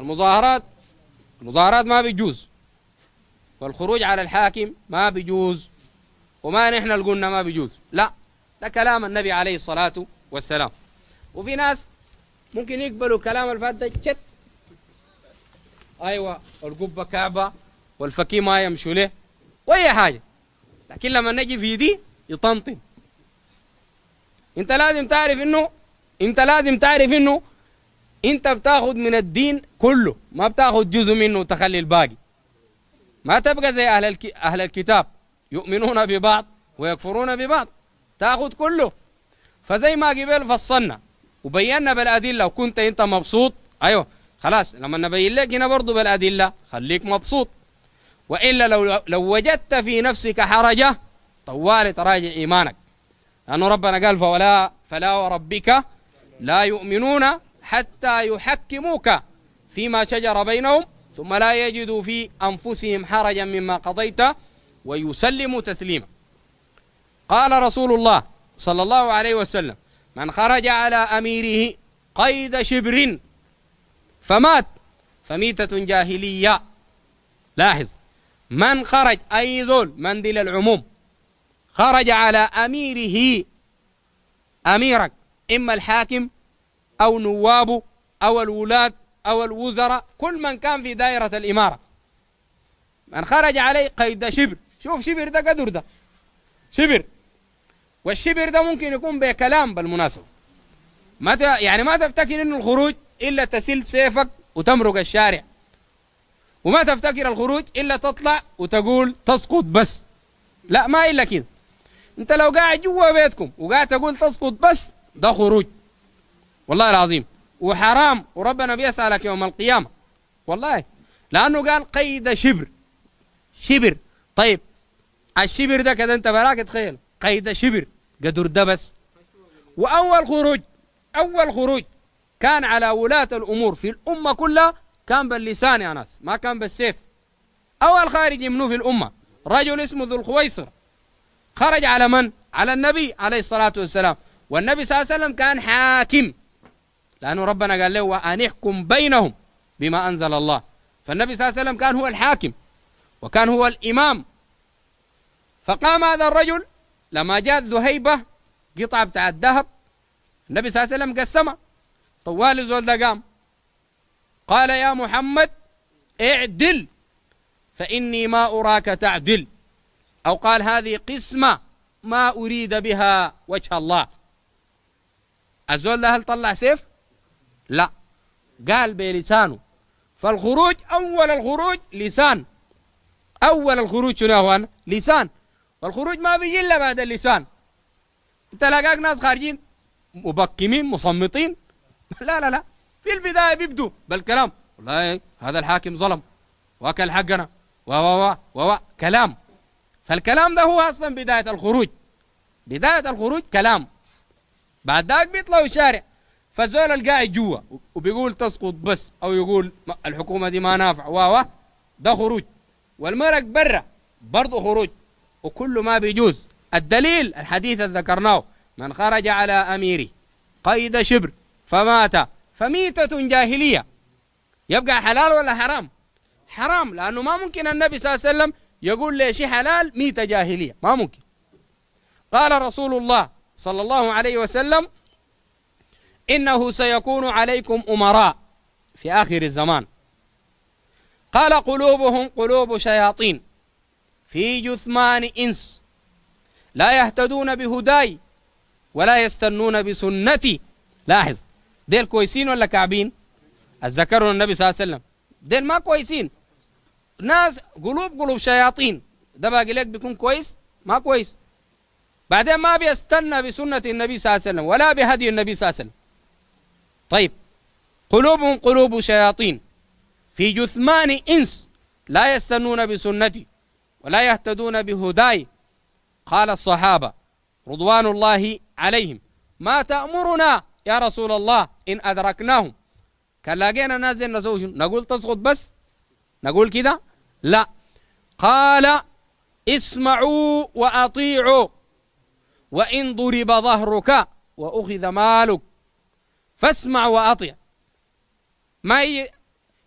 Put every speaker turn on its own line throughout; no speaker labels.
المظاهرات المظاهرات ما بيجوز والخروج على الحاكم ما بيجوز وما نحن اللي قلنا ما بيجوز لا ده كلام النبي عليه الصلاة والسلام وفي ناس ممكن يقبلوا كلام الفاتة شت أيوة القبة كعبة والفكي ما يمشوا له وأي حاجة لكن لما نجي في دي يطنطن انت لازم تعرف انه انت لازم تعرف انه انت بتاخد من الدين كله ما بتاخد جزء منه وتخلي الباقي ما تبقى زي اهل الك... اهل الكتاب يؤمنون ببعض ويكفرون ببعض تاخد كله فزي ما قبل فصلنا وبينا بالادله وكنت انت مبسوط ايوه خلاص لما نبين لك هنا برضه بالادله خليك مبسوط والا لو لو وجدت في نفسك حرجه طوال تراجع ايمانك لانه ربنا قال فولا فلا وربك لا يؤمنون حتى يحكموك فيما شجر بينهم ثم لا يجدوا في أنفسهم حرجا مما قضيت ويسلموا تسليما قال رسول الله صلى الله عليه وسلم من خرج على أميره قيد شبر فمات فميتة جاهلية لاحظ من خرج أي زول من دل العموم خرج على أميره أميرك إما الحاكم أو نوابه أو الولاة أو الوزراء كل من كان في دائرة الإمارة من خرج عليه قيد شبر شوف شبر ده قدر ده شبر والشبر ده ممكن يكون بكلام بالمناسبة ما ت... يعني ما تفتكر انه الخروج الا تسل سيفك وتمرق الشارع وما تفتكر الخروج الا تطلع وتقول تسقط بس لا ما الا كده انت لو قاعد جوا بيتكم وقاعد تقول تسقط بس ده خروج والله العظيم وحرام وربنا بيسألك يوم القيامة والله لأنه قال قيد شبر شبر طيب الشبر ده كده أنت براك تخيل قيد شبر قدر ده بس وأول خروج أول خروج كان على ولاة الأمور في الأمة كلها كان باللسان يا ناس ما كان بالسيف أول خارج منه في الأمة رجل اسمه ذو الخويصر خرج على من؟ على النبي عليه الصلاة والسلام والنبي صلى الله عليه وسلم كان حاكم لأنه ربنا قال له وأن احكم بينهم بما أنزل الله فالنبي صلى الله عليه وسلم كان هو الحاكم وكان هو الإمام فقام هذا الرجل لما جاء ذهيبة قطعة بتاع الذهب النبي صلى الله عليه وسلم قسمها طوال الزول ده قام قال يا محمد اعدل فإني ما أراك تعدل أو قال هذه قسمة ما أريد بها وجه الله الزول ده هل طلع سيف؟ لا قال بلسانه فالخروج أول الخروج لسان أول الخروج شنو يا أخوان لسان والخروج ما بيجي إلا بعد اللسان أنت لقاك ناس خارجين مبكمين مصمتين لا لا لا في البداية بيبدوا بالكلام والله هذا الحاكم ظلم واكل حقنا و و و و كلام فالكلام ده هو أصلا بداية الخروج بداية الخروج كلام بعد ذاك بيطلعوا الشارع فالزول القاعد جوا وبيقول تسقط بس او يقول الحكومه دي ما نافع و ده خروج والمرق برا برضه خروج وكل ما بيجوز الدليل الحديث اللي ذكرناه من خرج على اميره قيد شبر فمات فميتة جاهلية يبقى حلال ولا حرام؟ حرام لأنه ما ممكن النبي صلى الله عليه وسلم يقول لي شيء حلال ميتة جاهلية ما ممكن قال رسول الله صلى الله عليه وسلم إنه سيكون عليكم أمراء في آخر الزمان قال قلوبهم قلوب شياطين في جثمان إنس لا يهتدون بهداي ولا يستنون بسنتي لاحظ ديل كويسين ولا كعبين أتذكروا النبي صلى الله عليه وسلم ديل ما كويسين ناس قلوب قلوب شياطين ده باقي لك بيكون كويس ما كويس بعدين ما بيستنى بسنة النبي صلى الله عليه وسلم ولا بهدي النبي صلى الله عليه وسلم طيب قلوبهم قلوب شياطين في جثمان إنس لا يستنون بسنتي ولا يهتدون بهداي قال الصحابة رضوان الله عليهم ما تأمرنا يا رسول الله إن أدركناهم كان لقينا نازل نزوج نقول تسقط بس نقول كده لا قال اسمعوا وأطيعوا وإن ضرب ظهرك وأخذ مالك فاسمع واطيع ما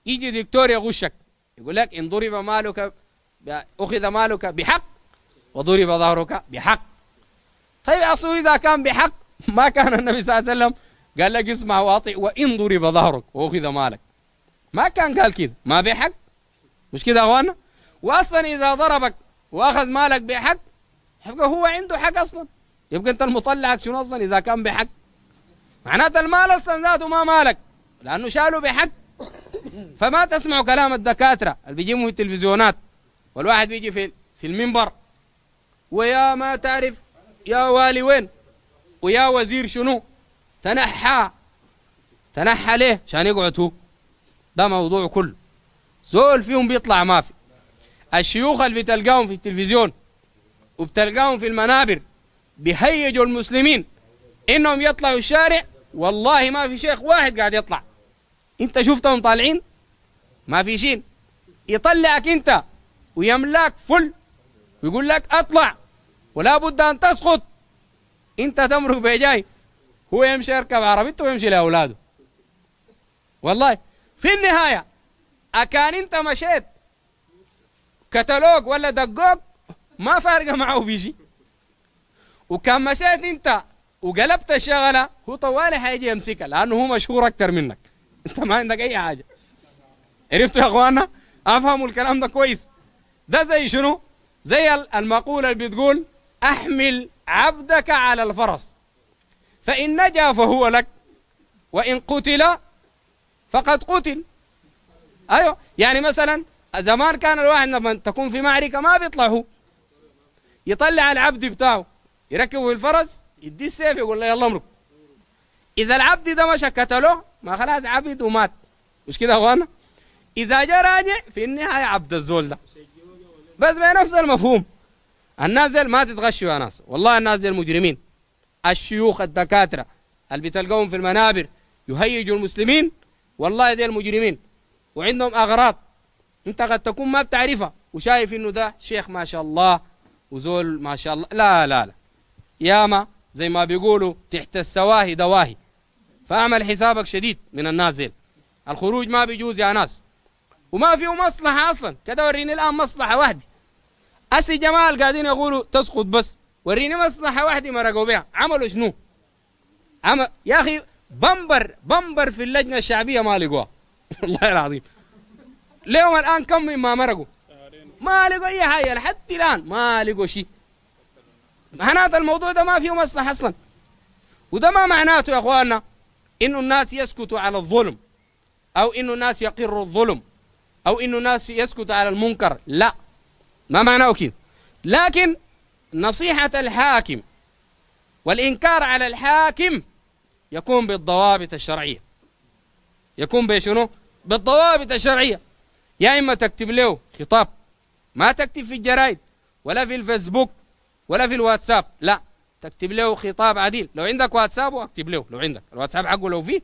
يجي دكتور يغشك يقول لك إن ضرب مالك أخذ مالك بحق وضرب ظهرك بحق طيب أصله إذا كان بحق ما كان النبي صلى الله عليه وسلم قال لك اسمع واطيع وإن ضرب ظهرك وأخذ مالك ما كان قال كذا ما بحق مش كذا اخواننا أخوانا وأصلا إذا ضربك وأخذ مالك بحق يبقى هو عنده حق أصلا يبقى أنت المطلعك شنو أصلا إذا كان بحق معناته المال اصلا ذاته ما مالك لانه شالوا بحق فما تسمعوا كلام الدكاتره اللي بيجيبوا في التلفزيونات والواحد بيجي في في المنبر ويا ما تعرف يا والي وين ويا وزير شنو تنحى تنحى ليه عشان يقعد هو ده موضوع كله زول فيهم بيطلع ما في الشيوخ اللي بتلقاهم في التلفزيون وبتلقاهم في المنابر بيهيجوا المسلمين انهم يطلعوا الشارع والله ما في شيخ واحد قاعد يطلع انت شفتهم طالعين ما في شين يطلعك انت ويملاك فل ويقول لك اطلع ولا بد ان تسقط انت تمرق بجاي هو يمشي يركب عربيته ويمشي لاولاده والله في النهايه اكان انت مشيت كتالوج ولا دقوق ما فارقه معه في شيء وكان مشيت انت وقلبت الشغله هو طوالي حيجي يمسكها لانه هو مشهور اكثر منك انت ما عندك اي حاجه عرفتوا يا اخوانا افهموا الكلام ده كويس ده زي شنو زي المقوله اللي بتقول احمل عبدك على الفرس فان نجا فهو لك وان قتل فقد قتل ايوه يعني مثلا زمان كان الواحد لما تكون في معركه ما بيطلع هو يطلع العبد بتاعه يركبه الفرس يدي السيف يقول له يلا امرك اذا العبد ده ما شكت له ما خلاص عبد ومات مش كده اخوانا اذا جاء راجع في النهايه عبد الزول ده بس بنفس المفهوم الناس ما تتغشوا يا ناس والله الناس المجرمين الشيوخ الدكاتره اللي بتلقاهم في المنابر يهيجوا المسلمين والله دي المجرمين وعندهم اغراض انت قد تكون ما بتعرفها وشايف انه ده شيخ ما شاء الله وزول ما شاء الله لا لا لا ياما زي ما بيقولوا تحت السواهي دواهي فاعمل حسابك شديد من النازل الخروج ما بيجوز يا ناس وما فيه مصلحة أصلا كده وريني الآن مصلحة واحدة أسي جمال قاعدين يقولوا تسقط بس وريني مصلحة واحدة مرقوا بها عملوا شنو عمل يا أخي بمبر بمبر في اللجنة الشعبية ما لقوها والله العظيم ليهم الآن كم مما مرقوا ما لقوا أي حاجة لحد الآن ما لقوا شيء معناته الموضوع ده ما فيه مصلحة أصلا وده ما معناته يا أخواننا إنه الناس يسكتوا على الظلم أو إنه الناس يقروا الظلم أو إنه الناس يسكتوا على المنكر لا ما معناه كده لكن نصيحة الحاكم والإنكار على الحاكم يكون بالضوابط الشرعية يكون بشنو؟ بالضوابط الشرعية يا إما تكتب له خطاب ما تكتب في الجرائد ولا في الفيسبوك ولا في الواتساب لا تكتب له خطاب عديل لو عندك واتساب اكتب له لو عندك الواتساب حقه لو فيه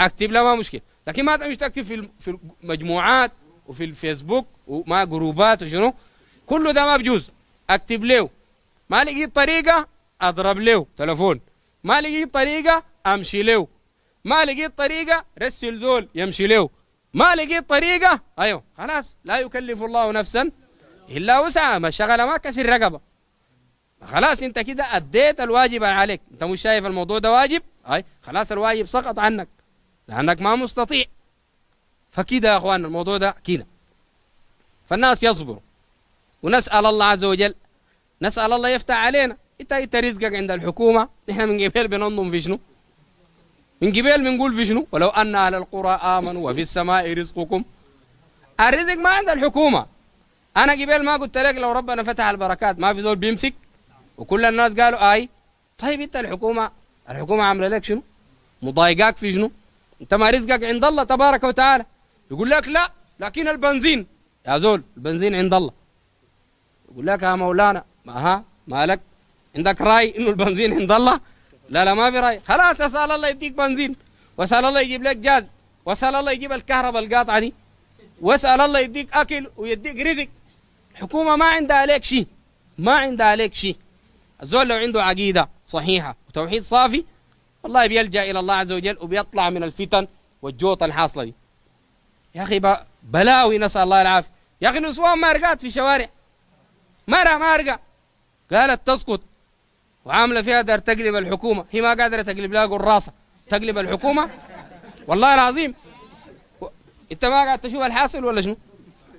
اكتب له ما مشكله لكن ما تمشي تكتب في في المجموعات وفي الفيسبوك وما جروبات وشنو كله ده ما بجوز اكتب له ما لقيت طريقه اضرب له تلفون ما لقيت طريقه امشي له ما لقيت طريقه رسل زول يمشي له ما لقيت طريقه ايوه خلاص لا يكلف الله نفسا الا وسعها ما الشغله ما كسر رقبه خلاص انت كده اديت الواجب عليك انت مش شايف الموضوع ده واجب اي خلاص الواجب سقط عنك لانك ما مستطيع فكده يا اخوان الموضوع ده كده فالناس يصبروا ونسال الله عز وجل نسال الله يفتح علينا انت انت رزقك عند الحكومه احنا من قبل بننظم في شنو من قبل بنقول في شنو ولو ان اهل القرى امنوا وفي السماء رزقكم الرزق ما عند الحكومه انا قبل ما قلت لك لو ربنا فتح البركات ما في زول بيمسك وكل الناس قالوا اي طيب انت الحكومه الحكومه عامله لك شنو؟ مضايقاك في شنو؟ انت ما رزقك عند الله تبارك وتعالى يقول لك لا لكن البنزين يا زول البنزين عند الله يقول لك يا مولانا ما ها مالك عندك راي انه البنزين عند الله لا لا ما في راي خلاص اسال الله يديك بنزين واسال الله يجيب لك جاز واسال الله يجيب الكهرباء القاطعه دي واسال الله يديك اكل ويديك رزق الحكومه ما عندها عليك شيء ما عندها عليك شيء الزول لو عنده عقيدة صحيحة وتوحيد صافي والله بيلجأ إلى الله عز وجل وبيطلع من الفتن والجوط الحاصلة دي يا أخي بلاوي نسأل الله العافية يا أخي نسوان مارقات في الشوارع مرة مارقة قالت تسقط وعاملة فيها دار تقلب الحكومة هي ما قادرة تقلب لها قراصة تقلب الحكومة والله العظيم انت ما قاعد تشوف الحاصل ولا شنو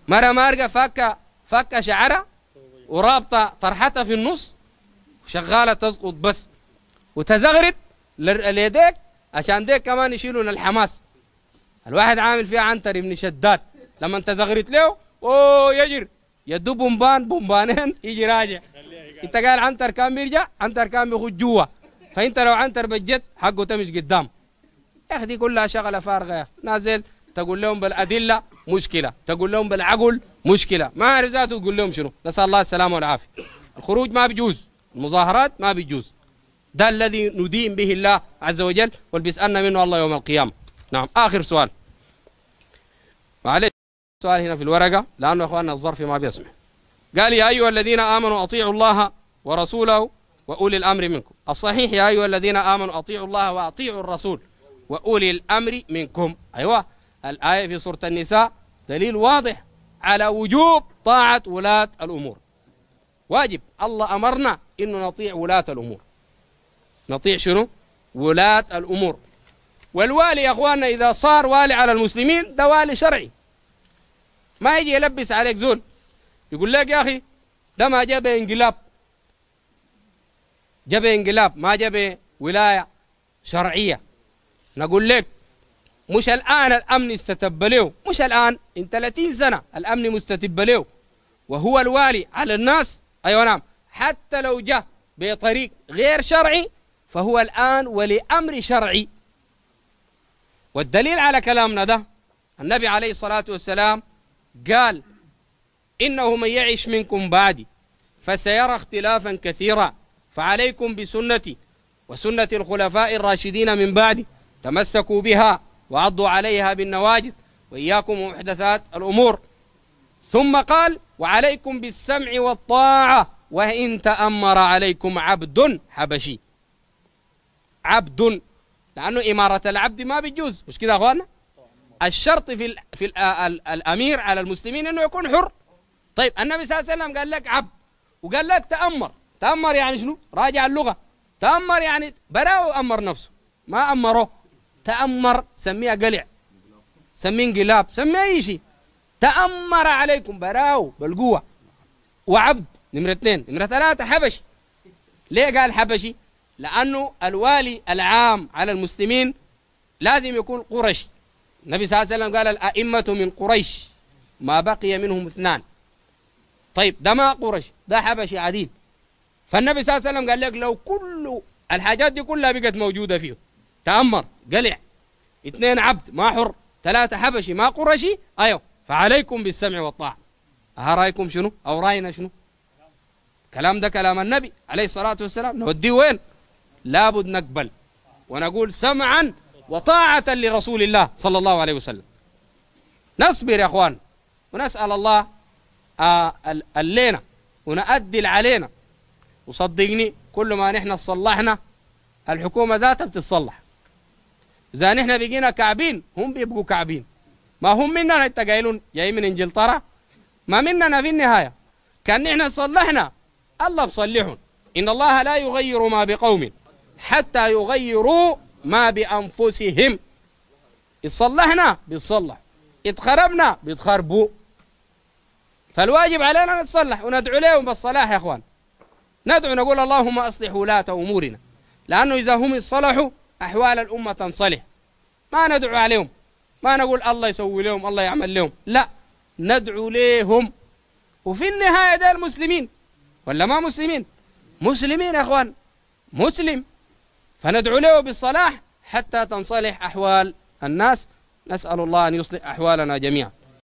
مرة مارقة فاكة فاكة شعرها ورابطة طرحتها في النص شغاله تسقط بس وتزغرت لليديك عشان ديك كمان يشيلون الحماس الواحد عامل فيها عنتر ابن شداد لما انت زغرت له اوه يجر يدو بومبان بومبانين يجي راجع انت قال عنتر كان بيرجع عنتر كان بيخش جوا فانت لو عنتر بجد حقه تمش قدام يا اخي دي كلها شغله فارغه يا نازل تقول لهم بالادله مشكله تقول لهم بالعقل مشكله ما اعرف ذاته تقول لهم شنو نسال الله السلامه والعافيه الخروج ما بيجوز المظاهرات ما بيجوز ده الذي ندين به الله عز وجل والبيسألنا منه الله يوم القيامة نعم آخر سؤال معلش سؤال هنا في الورقة لأنه أخواننا الظرف ما بيسمح قال يا أيها الذين آمنوا أطيعوا الله ورسوله وأولي الأمر منكم الصحيح يا أيها الذين آمنوا أطيعوا الله وأطيعوا الرسول وأولي الأمر منكم أيوة الآية في سورة النساء دليل واضح على وجوب طاعة ولاة الأمور واجب الله أمرنا إنه نطيع ولاة الأمور نطيع شنو؟ ولاة الأمور والوالي يا أخواننا إذا صار والي على المسلمين ده والي شرعي ما يجي يلبس عليك زول يقول لك يا أخي ده ما جاب انقلاب جاب انقلاب ما جاب ولاية شرعية نقول لك مش الآن الأمن استتب له مش الآن إن 30 سنة الأمن مستتب له وهو الوالي على الناس أيوة نعم حتى لو جاء بطريق غير شرعي فهو الآن ولأمر شرعي والدليل على كلامنا ده النبي عليه الصلاة والسلام قال إنه من يعش منكم بعدي فسيرى اختلافا كثيرا فعليكم بسنتي وسنة الخلفاء الراشدين من بعدي تمسكوا بها وعضوا عليها بالنواجذ وإياكم ومحدثات الأمور ثم قال وعليكم بالسمع والطاعة وإن تأمر عليكم عبد حبشي عبد لأنه إمارة العبد ما بيجوز مش كده أخوانا الشرط في الـ في الـ آه، الأمير على المسلمين أنه يكون حر طيب النبي صلى الله عليه وسلم قال لك عبد وقال لك تأمر تأمر يعني شنو راجع اللغة تأمر يعني براءه أمر نفسه ما أمره تأمر سميها قلع سميه انقلاب سميه أي شيء تأمر عليكم براءه بالقوة وعبد نمرة اثنين نمرة ثلاثة حبشي ليه قال حبشي؟ لأنه الوالي العام على المسلمين لازم يكون قرشي النبي صلى الله عليه وسلم قال الأئمة من قريش ما بقي منهم اثنان طيب ده ما قرشي ده حبشي عديل فالنبي صلى الله عليه وسلم قال لك لو كل الحاجات دي كلها بقت موجودة فيه تأمر قلع اثنين عبد ما حر ثلاثة حبشي ما قرشي أيوه فعليكم بالسمع والطاعة ها رأيكم شنو أو رأينا شنو كلام ده كلام النبي عليه الصلاة والسلام نوديه وين لابد نقبل ونقول سمعا وطاعة لرسول الله صلى الله عليه وسلم نصبر يا أخوان ونسأل الله آه، اللينا ونأدي علينا وصدقني كل ما نحن صلحنا الحكومة ذاتها بتتصلح إذا نحن بقينا كعبين هم بيبقوا كعبين ما هم مننا أنت قايلون جاي من إنجلترا ما مننا في النهاية كان نحن صلحنا الله بصلحهم إن الله لا يغير ما بقوم حتى يغيروا ما بأنفسهم اتصلحنا بيتصلح اتخربنا بيتخربوا فالواجب علينا نتصلح وندعو لهم بالصلاح يا اخوان ندعو نقول اللهم اصلح ولاة امورنا لانه اذا هم اصلحوا احوال الامه تنصلح ما ندعو عليهم ما نقول الله يسوي لهم الله يعمل لهم لا ندعو لهم وفي النهايه ده المسلمين ولا ما مسلمين مسلمين يا أخوان مسلم فندعو له بالصلاح حتى تنصلح أحوال الناس نسأل الله أن يصلح أحوالنا جميعا